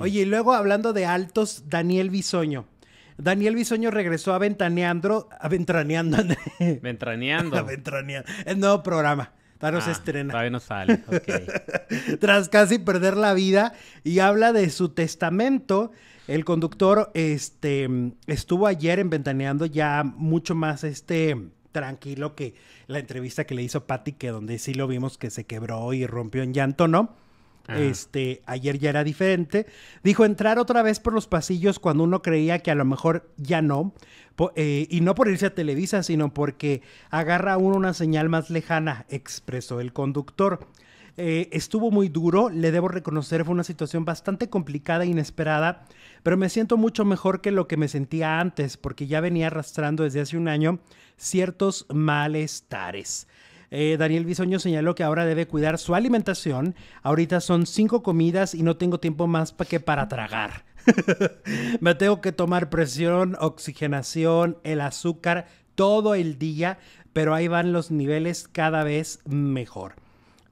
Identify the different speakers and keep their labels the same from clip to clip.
Speaker 1: Oye, y
Speaker 2: luego hablando de altos, Daniel Bisoño. Daniel Bisoño regresó a Ventaneando. A Ventraneando. ¿Ventraneando? El nuevo programa. para no ah,
Speaker 1: estrena. Todavía no sale.
Speaker 2: Tras casi perder la vida y habla de su testamento. El conductor este, estuvo ayer en Ventaneando ya mucho más este, tranquilo que la entrevista que le hizo Patti que donde sí lo vimos que se quebró y rompió en llanto, ¿no? Este, ayer ya era diferente. Dijo entrar otra vez por los pasillos cuando uno creía que a lo mejor ya no. Eh, y no por irse a Televisa, sino porque agarra uno una señal más lejana, expresó el conductor. Eh, estuvo muy duro, le debo reconocer, fue una situación bastante complicada e inesperada, pero me siento mucho mejor que lo que me sentía antes, porque ya venía arrastrando desde hace un año ciertos malestares. Eh, Daniel Bisoño señaló que ahora debe cuidar su alimentación. Ahorita son cinco comidas y no tengo tiempo más que para tragar. Me tengo que tomar presión, oxigenación, el azúcar todo el día, pero ahí van los niveles cada vez mejor.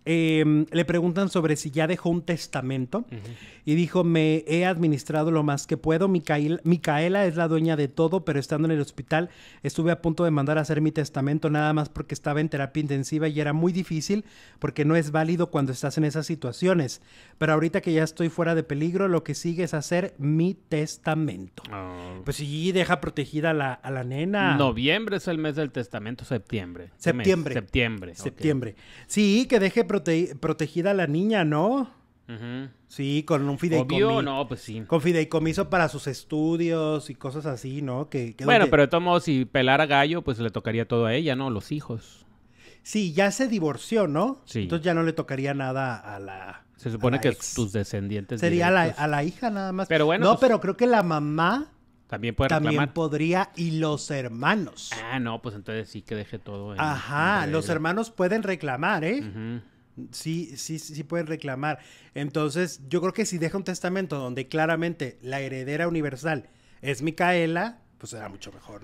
Speaker 2: Em, le preguntan sobre si ya dejó un testamento y dijo, me he administrado lo más que puedo, Micaela es la dueña de todo, pero estando en el hospital estuve a punto de mandar a hacer mi testamento nada más porque estaba en terapia intensiva y era muy difícil porque no es válido cuando estás en esas situaciones, pero ahorita que ya estoy fuera de peligro, lo que sigue es hacer mi testamento. Ah, pues sí, deja protegida a la, nena.
Speaker 1: Noviembre es el mes del testamento, septiembre. Septiembre. Septiembre. Septiembre.
Speaker 2: Sí, que deje protegida la niña, ¿no? Sí, con un fideicomiso. no, pues sí. Con fideicomiso para sus estudios y cosas así, ¿no? Que, bueno, pero de todos
Speaker 1: modos, si pelara gallo, pues le tocaría todo a ella, ¿no? Los hijos.
Speaker 2: Sí, ya se divorció, ¿no? Sí. Entonces ya no le tocaría nada a la. Se supone que sus tus descendientes. Sería a la, hija nada más. Pero bueno. No, pues pero creo que la mamá. También, puede También podría y los hermanos. Ah, no, pues entonces sí que deje todo. En, Ajá, los hermanos pueden reclamar, ¿eh? Ajá. Sí, sí, sí pueden reclamar. Entonces, yo creo que si deja un testamento donde claramente la heredera universal es Micaela, pues será mucho mejor, ¿no?